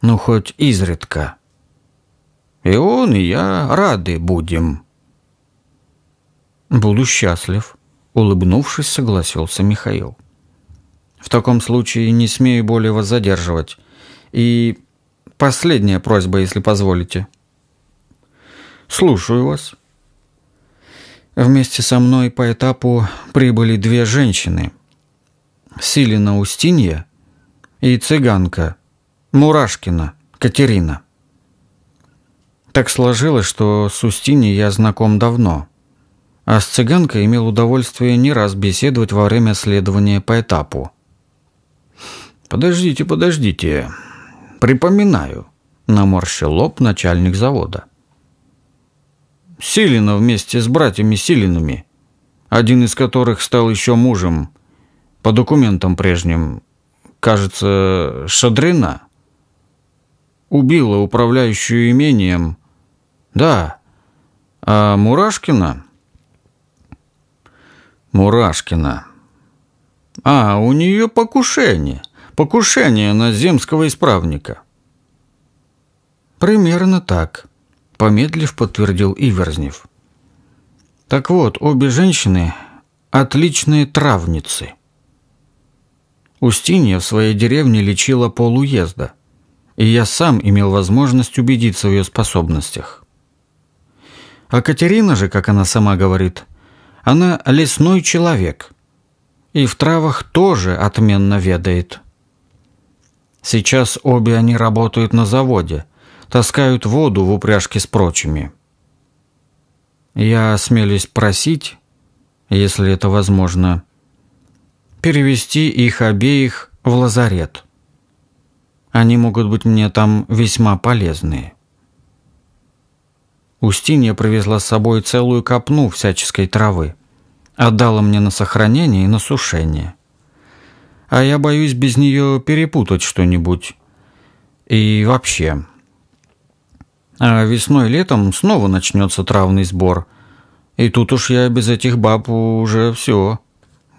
A: Ну, хоть изредка. И он, и я рады будем. Буду счастлив, улыбнувшись, согласился Михаил. В таком случае не смею более вас задерживать. И последняя просьба, если позволите. Слушаю вас. Вместе со мной по этапу прибыли две женщины. Силина Устинья и цыганка Мурашкина Катерина. Так сложилось, что с Устиней я знаком давно, а с цыганкой имел удовольствие не раз беседовать во время следования по этапу. «Подождите, подождите. Припоминаю», — наморщил лоб начальник завода. Силина вместе с братьями Силинами, один из которых стал еще мужем, по документам прежним, кажется, Шадрина, убила управляющую имением, да, а Мурашкина... Мурашкина. А, у нее покушение. Покушение на земского исправника. Примерно так помедлив, подтвердил Иверзнев. Так вот, обе женщины отличные травницы. Устинья в своей деревне лечила полуезда, и я сам имел возможность убедиться в ее способностях. А Катерина же, как она сама говорит, она лесной человек и в травах тоже отменно ведает. Сейчас обе они работают на заводе, таскают воду в упряжке с прочими. Я осмелюсь просить, если это возможно, перевести их обеих в лазарет. Они могут быть мне там весьма полезны. Устинья привезла с собой целую копну всяческой травы. Отдала мне на сохранение и на сушение. А я боюсь без нее перепутать что-нибудь. И вообще, а весной и летом снова начнется травный сбор. И тут уж я без этих баб уже все,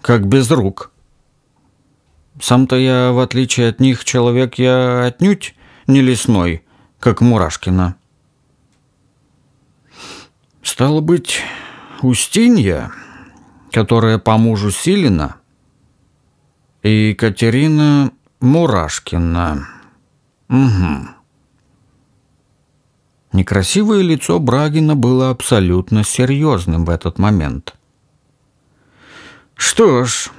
A: как без рук. Сам-то я, в отличие от них, человек я отнюдь не лесной, как Мурашкина. Стало быть, Устинья, которая по мужу Силина, и Екатерина Мурашкина. Угу. Некрасивое лицо Брагина было абсолютно серьезным в этот момент. «Что ж,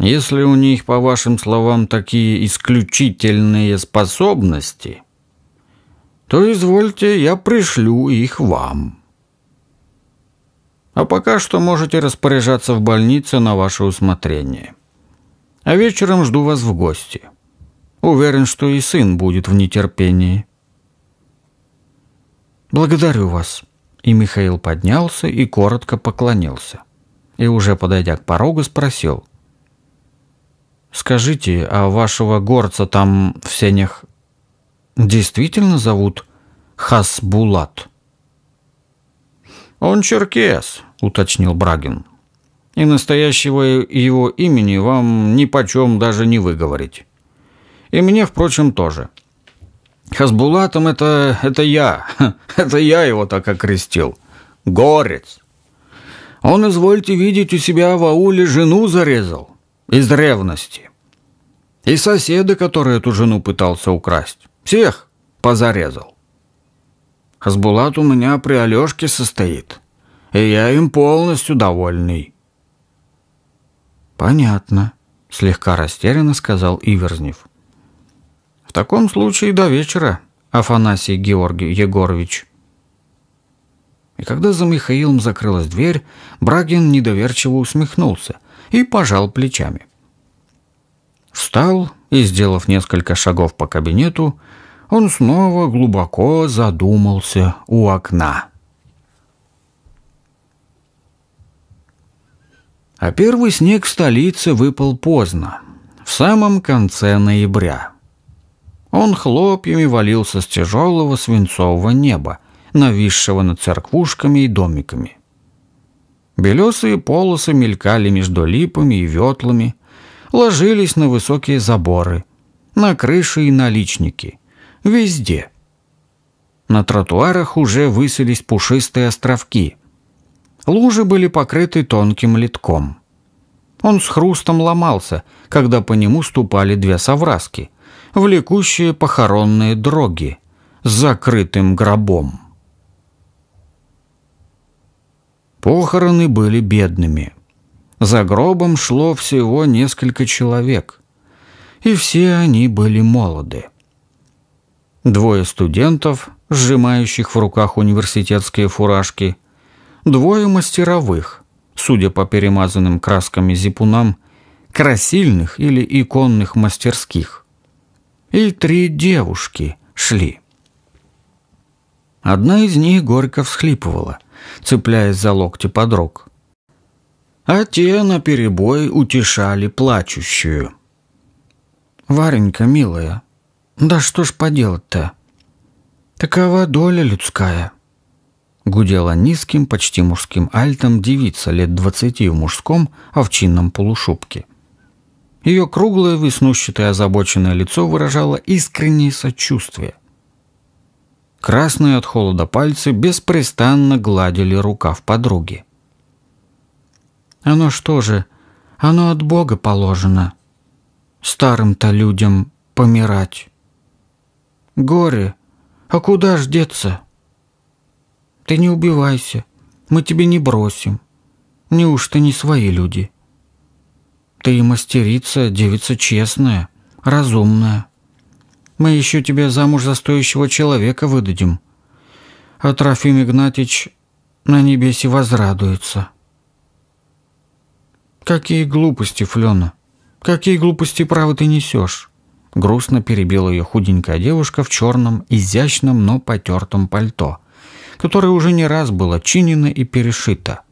A: если у них, по вашим словам, такие исключительные способности, то извольте, я пришлю их вам. А пока что можете распоряжаться в больнице на ваше усмотрение. А вечером жду вас в гости. Уверен, что и сын будет в нетерпении». «Благодарю вас». И Михаил поднялся и коротко поклонился. И уже подойдя к порогу, спросил. «Скажите, а вашего горца там в сенях действительно зовут Хасбулат?» «Он черкес», — уточнил Брагин. «И настоящего его имени вам нипочем даже не выговорить. И мне, впрочем, тоже. Хасбулатом это, это я. Это я его так окрестил. Горец. Он, извольте видеть, у себя в ауле жену зарезал. Из ревности. И соседа, который эту жену пытался украсть. Всех позарезал. Хасбулат у меня при Алешке состоит. И я им полностью довольный. Понятно, слегка растерянно сказал Иверзнев. — «В таком случае до вечера, Афанасий Георгий Егорович». И когда за Михаилом закрылась дверь, Брагин недоверчиво усмехнулся и пожал плечами. Встал и, сделав несколько шагов по кабинету, он снова глубоко задумался у окна. А первый снег в столице выпал поздно, в самом конце ноября. Он хлопьями валился с тяжелого свинцового неба, нависшего над церквушками и домиками. Белесые полосы мелькали между липами и ветлами, ложились на высокие заборы, на крыши и наличники, везде. На тротуарах уже высились пушистые островки. Лужи были покрыты тонким литком. Он с хрустом ломался, когда по нему ступали две совраски — влекущие похоронные дроги с закрытым гробом. Похороны были бедными. За гробом шло всего несколько человек, и все они были молоды. Двое студентов, сжимающих в руках университетские фуражки, двое мастеровых, судя по перемазанным красками зипунам, красильных или иконных мастерских и три девушки шли. Одна из них горько всхлипывала, цепляясь за локти подруг. А те на перебой утешали плачущую. «Варенька, милая, да что ж поделать-то? Такова доля людская». Гудела низким, почти мужским альтом девица лет двадцати в мужском овчинном а полушубке. Ее круглое, веснущатое, озабоченное лицо выражало искреннее сочувствие. Красные от холода пальцы беспрестанно гладили рукав подруги. «Оно что же, оно от Бога положено. Старым-то людям помирать. Горе, а куда ж деться? Ты не убивайся, мы тебе не бросим. Неужто не свои люди?» Ты мастерица, девица честная, разумная. Мы еще тебя замуж за стоящего человека выдадим. А Трофим Игнатьич на небесе возрадуется. Какие глупости, Флена, какие глупости, право, ты несешь? Грустно перебила ее худенькая девушка в черном, изящном, но потертом пальто, которое уже не раз было чинено и перешито.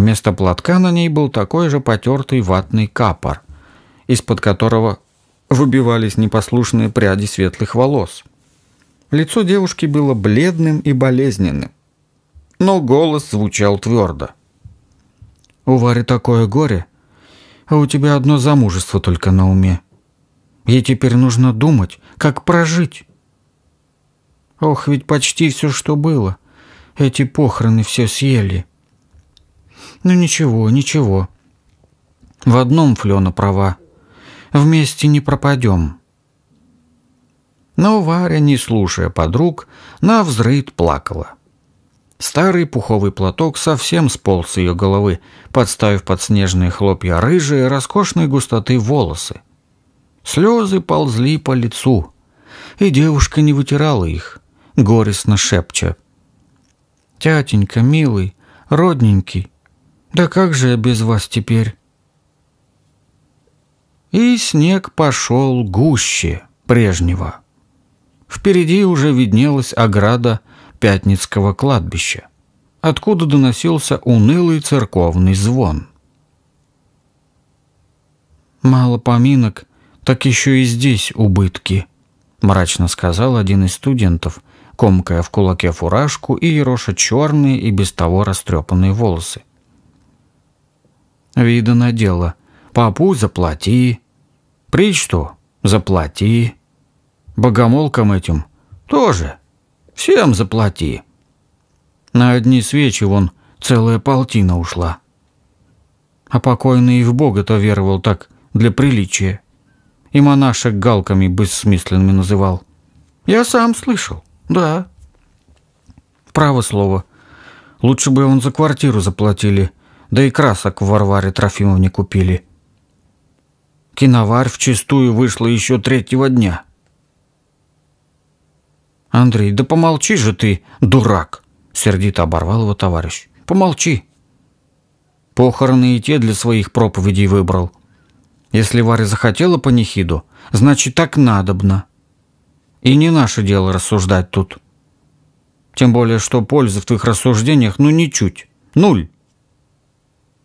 A: Вместо платка на ней был такой же потертый ватный капор, из-под которого выбивались непослушные пряди светлых волос. Лицо девушки было бледным и болезненным, но голос звучал твердо. «У Вари такое горе, а у тебя одно замужество только на уме. Ей теперь нужно думать, как прожить. Ох, ведь почти все, что было. Эти похороны все съели. Ну ничего, ничего. В одном Флёна права. Вместе не пропадем. Но Варя, не слушая подруг, на взрыд плакала. Старый пуховый платок совсем сполз с ее головы, подставив под снежные хлопья рыжие, роскошной густоты волосы. Слезы ползли по лицу, и девушка не вытирала их, горестно шепча. «Тятенька, милый, родненький, да как же я без вас теперь? И снег пошел гуще прежнего. Впереди уже виднелась ограда Пятницкого кладбища, откуда доносился унылый церковный звон. «Мало поминок, так еще и здесь убытки», — мрачно сказал один из студентов, комкая в кулаке фуражку и ероша черные и без того растрепанные волосы. Видано дело. Папу заплати. Причту заплати. Богомолкам этим тоже. Всем заплати. На одни свечи вон целая полтина ушла. А покойный и в Бога-то веровал так для приличия. И монашек галками бессмысленными называл. Я сам слышал, да. Право слово. Лучше бы он за квартиру заплатили, да и красок в Варваре Трофимовне купили. Киноварь вчистую вышла еще третьего дня. «Андрей, да помолчи же ты, дурак!» — сердито оборвал его товарищ. «Помолчи!» Похороны и те для своих проповедей выбрал. Если Варя захотела панихиду, значит, так надобно. И не наше дело рассуждать тут. Тем более, что пользы в твоих рассуждениях ну ничуть. Нуль.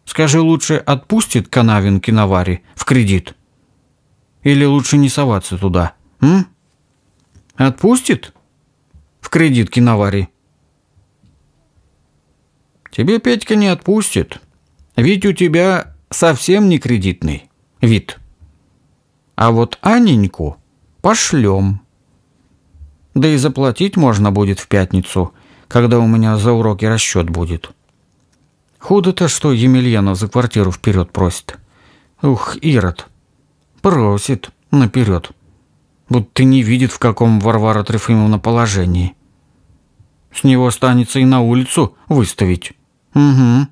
A: Скажи лучше, отпустит Канавин Киновари в кредит? Или лучше не соваться туда, м? Отпустит? В кредит Киновари. Тебе Петька не отпустит. Ведь у тебя совсем не кредитный вид. А вот Аненьку пошлем. Да и заплатить можно будет в пятницу, когда у меня за уроки расчет будет. Худо-то, что Емельянов за квартиру вперед просит. Ух, Ирод. Просит наперед. Будто не видит, в каком Варвара Трифимовна положении. С него останется и на улицу выставить. Угу.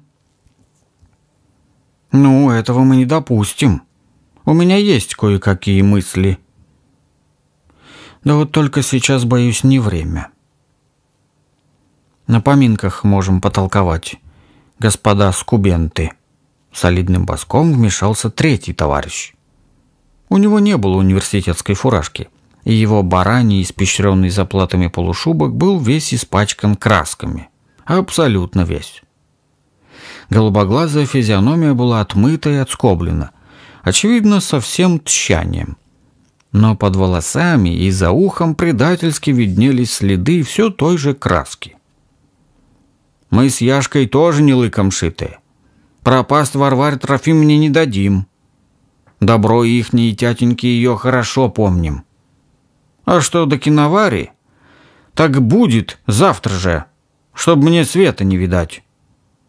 A: Ну, этого мы не допустим. У меня есть кое-какие мысли. Да вот только сейчас, боюсь, не время. На поминках можем потолковать господа скубенты!» Солидным боском вмешался третий товарищ. У него не было университетской фуражки, и его бараний, испещренный заплатами полушубок, был весь испачкан красками. Абсолютно весь. Голубоглазая физиономия была отмыта и отскоблена, очевидно, совсем тщанием. Но под волосами и за ухом предательски виднелись следы все той же краски – мы с Яшкой тоже не лыком шиты. Пропасть Варваре Трофимовне не дадим. Добро ихние и тятеньки ее хорошо помним. А что до киновари? Так будет завтра же, чтоб мне света не видать.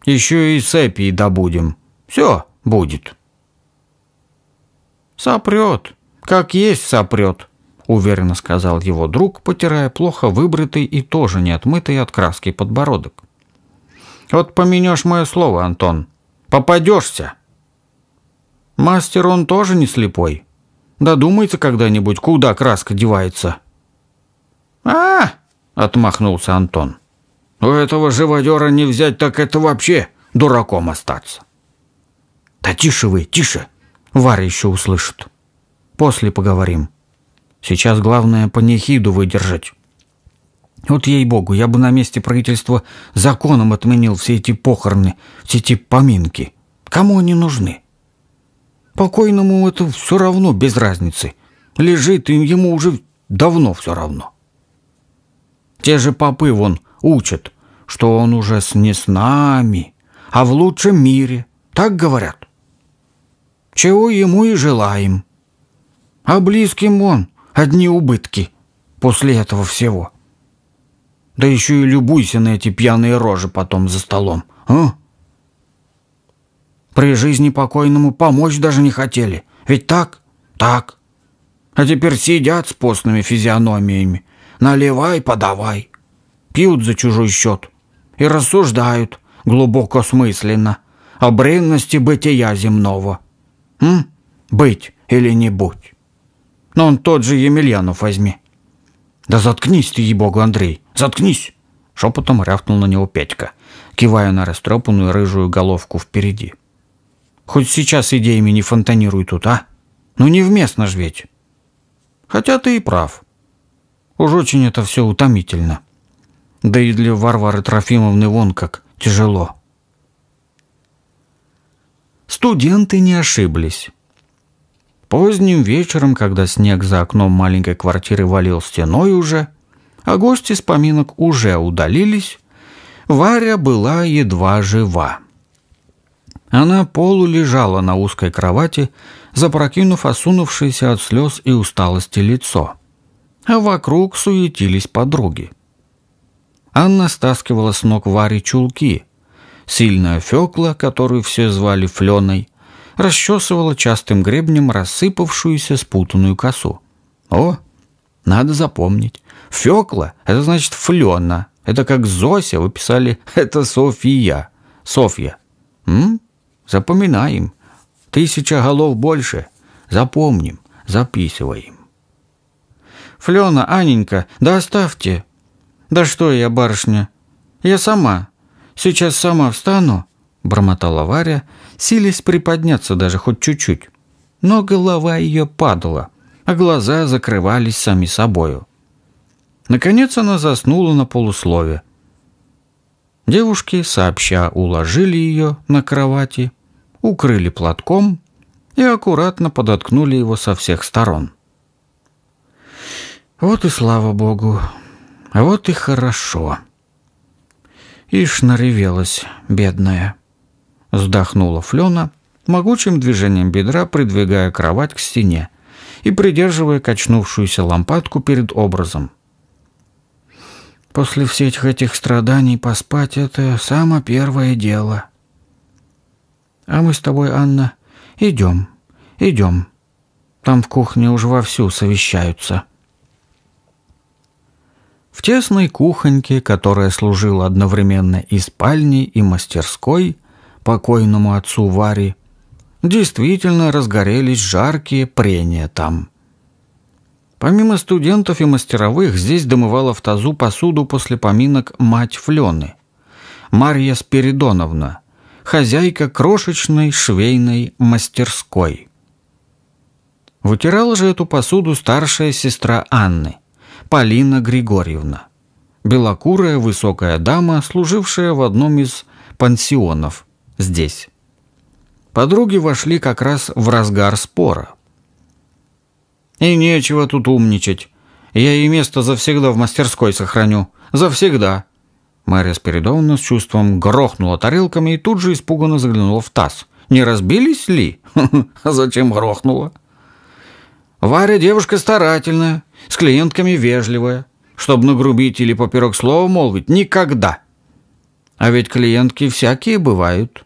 A: Еще и сепии добудем. Все будет. Сопрет, как есть сопрет, уверенно сказал его друг, потирая плохо выбритый и тоже не отмытый от краски подбородок. Вот поменешь мое слово, Антон. Попадешься. Мастер он тоже не слепой. Додумается когда-нибудь, куда краска девается. А, -а, -а отмахнулся Антон. У этого живодера не взять, так это вообще дураком остаться. Да тише вы, тише. Варя еще услышит. После поговорим. Сейчас главное панихиду выдержать. Вот ей-богу, я бы на месте правительства законом отменил все эти похороны, все эти поминки. Кому они нужны? Покойному это все равно без разницы. Лежит им ему уже давно все равно. Те же попы вон учат, что он уже не с нами, а в лучшем мире. Так говорят. Чего ему и желаем. А близким он одни убытки после этого всего. — да еще и любуйся на эти пьяные рожи потом за столом, а? При жизни покойному помочь даже не хотели. Ведь так? Так. А теперь сидят с постными физиономиями. Наливай, подавай. Пьют за чужой счет. И рассуждают глубоко смысленно о бренности бытия земного. М? Быть или не будь. Но он тот же Емельянов возьми. Да заткнись ты, ей-богу, Андрей. Заткнись!» Шепотом рявкнул на него Петька, кивая на растрепанную рыжую головку впереди. «Хоть сейчас идеями не фонтанируй тут, а? Ну невместно ж ведь!» «Хотя ты и прав. Уж очень это все утомительно. Да и для Варвары Трофимовны вон как тяжело». Студенты не ошиблись. Поздним вечером, когда снег за окном маленькой квартиры валил стеной уже, а гости с поминок уже удалились, Варя была едва жива. Она полулежала на узкой кровати, запрокинув осунувшееся от слез и усталости лицо. А вокруг суетились подруги. Анна стаскивала с ног Варе чулки. Сильная Фёкла, которую все звали Фленой, расчесывала частым гребнем рассыпавшуюся спутанную косу. О, надо запомнить. Фёкла – это значит Флёна. Это как Зося, вы писали «это Софья, Софья. М? Запоминаем. Тысяча голов больше. Запомним. Записываем. Флёна, Аненька, да оставьте. Да что я, барышня? Я сама. Сейчас сама встану. Бормотала Варя, сились приподняться даже хоть чуть-чуть. Но голова ее падала, а глаза закрывались сами собою. Наконец она заснула на полуслове. Девушки сообща уложили ее на кровати, укрыли платком и аккуратно подоткнули его со всех сторон. Вот и слава богу, вот и хорошо. Ишь наревелась, бедная. Вздохнула Флена, могучим движением бедра придвигая кровать к стене и придерживая качнувшуюся лампадку перед образом. После всех этих страданий поспать — это самое первое дело. А мы с тобой, Анна, идем, идем. Там в кухне уж вовсю совещаются. В тесной кухоньке, которая служила одновременно и спальней, и мастерской, покойному отцу Вари, действительно разгорелись жаркие прения там — Помимо студентов и мастеровых, здесь домывала в тазу посуду после поминок мать Флены. Марья Спиридоновна, хозяйка крошечной швейной мастерской. Вытирала же эту посуду старшая сестра Анны, Полина Григорьевна. Белокурая высокая дама, служившая в одном из пансионов здесь. Подруги вошли как раз в разгар спора – и нечего тут умничать. Я и место завсегда в мастерской сохраню. Завсегда. Мария Спиридовна с чувством грохнула тарелками и тут же испуганно заглянула в таз. Не разбились ли? зачем грохнула? Варя девушка старательная, с клиентками вежливая. Чтобы нагрубить или поперек слова молвить, никогда. А ведь клиентки всякие бывают.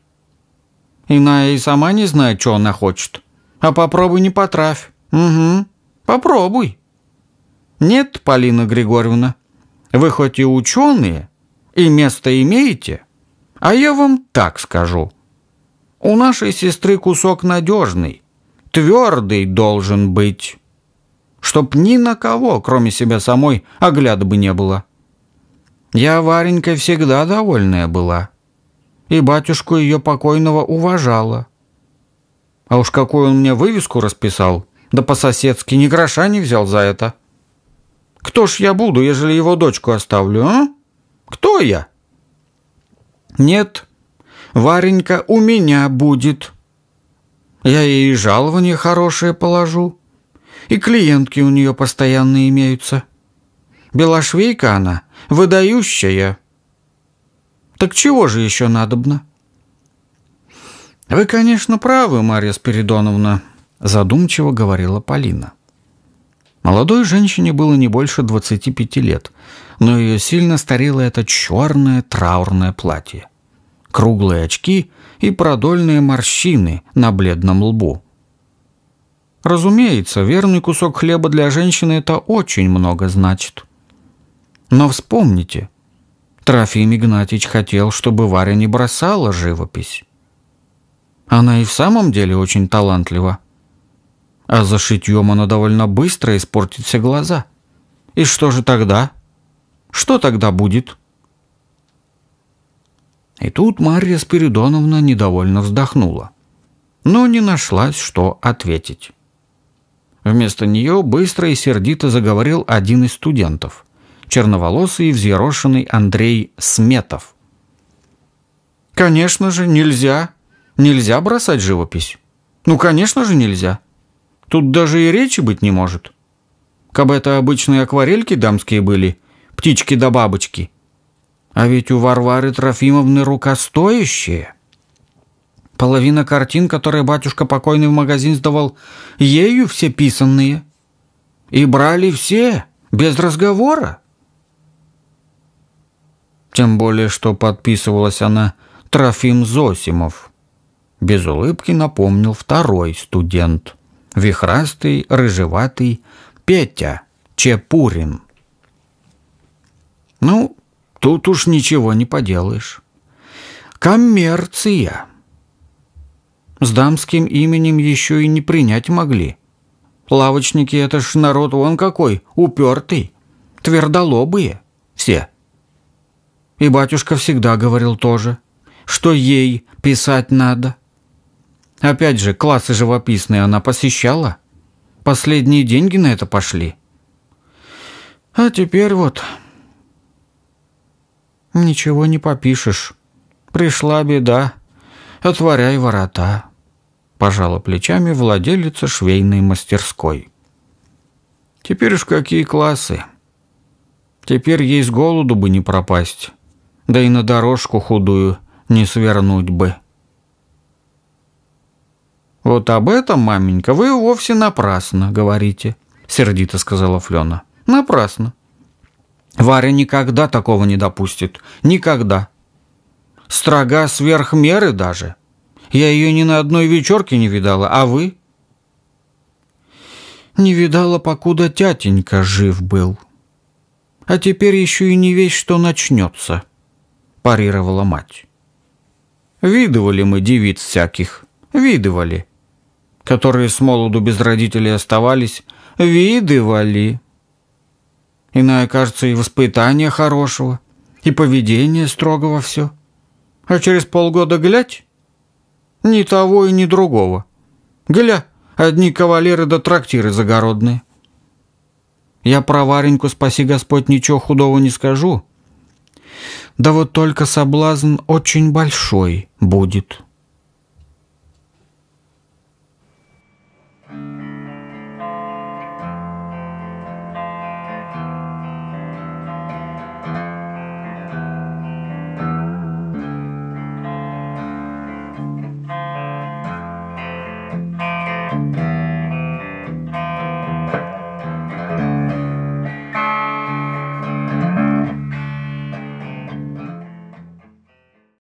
A: Иная и сама не знает, что она хочет. А попробуй не потравь. Угу. Попробуй. Нет, Полина Григорьевна, вы хоть и ученые, и место имеете, а я вам так скажу. У нашей сестры кусок надежный, твердый должен быть, чтоб ни на кого, кроме себя самой, огляда бы не было. Я Варенькой всегда довольная была, и батюшку ее покойного уважала. А уж какую он мне вывеску расписал, да по-соседски ни гроша не взял за это. Кто ж я буду, ежели его дочку оставлю, а? Кто я? Нет, Варенька у меня будет. Я ей жалование хорошее положу. И клиентки у нее постоянно имеются. Белошвейка она, выдающая. Так чего же еще надобно? Вы, конечно, правы, Марья Спиридоновна, задумчиво говорила Полина. Молодой женщине было не больше 25 лет, но ее сильно старило это черное траурное платье. Круглые очки и продольные морщины на бледном лбу. Разумеется, верный кусок хлеба для женщины это очень много значит. Но вспомните, Трофим Игнатьич хотел, чтобы Варя не бросала живопись. Она и в самом деле очень талантлива. А за шитьем она довольно быстро испортит все глаза. И что же тогда? Что тогда будет? И тут Марья Спиридоновна недовольно вздохнула, но не нашлась, что ответить. Вместо нее быстро и сердито заговорил один из студентов, черноволосый и взъерошенный Андрей Сметов. «Конечно же, нельзя. Нельзя бросать живопись. Ну, конечно же, нельзя. Тут даже и речи быть не может. Кабы это обычные акварельки дамские были, птички да бабочки. А ведь у Варвары Трофимовны рука стоящая. Половина картин, которые батюшка покойный в магазин сдавал, ею все писанные. И брали все, без разговора. Тем более, что подписывалась она Трофим Зосимов. Без улыбки напомнил второй студент вихрастый, рыжеватый Петя Чепурин. Ну, тут уж ничего не поделаешь. Коммерция. С дамским именем еще и не принять могли. Лавочники — это ж народ вон какой, упертый, твердолобые все. И батюшка всегда говорил тоже, что ей писать надо — Опять же, классы живописные она посещала. Последние деньги на это пошли. А теперь вот... Ничего не попишешь. Пришла беда. Отворяй ворота. Пожала плечами владелица швейной мастерской. Теперь уж какие классы. Теперь ей с голоду бы не пропасть. Да и на дорожку худую не свернуть бы. «Вот об этом, маменька, вы вовсе напрасно говорите», — сердито сказала Флена. «Напрасно. Варя никогда такого не допустит. Никогда. Строга сверх меры даже. Я ее ни на одной вечерке не видала, а вы?» «Не видала, покуда тятенька жив был. А теперь еще и не весь что начнется», — парировала мать. «Видывали мы девиц всяких, видывали которые с молоду без родителей оставались, виды вали. Иная, кажется, и воспитание хорошего, и поведение строгого все. А через полгода глядь, ни того и ни другого. Гля, одни кавалеры до да трактиры загородные. Я про Вареньку, спаси Господь, ничего худого не скажу. Да вот только соблазн очень большой будет».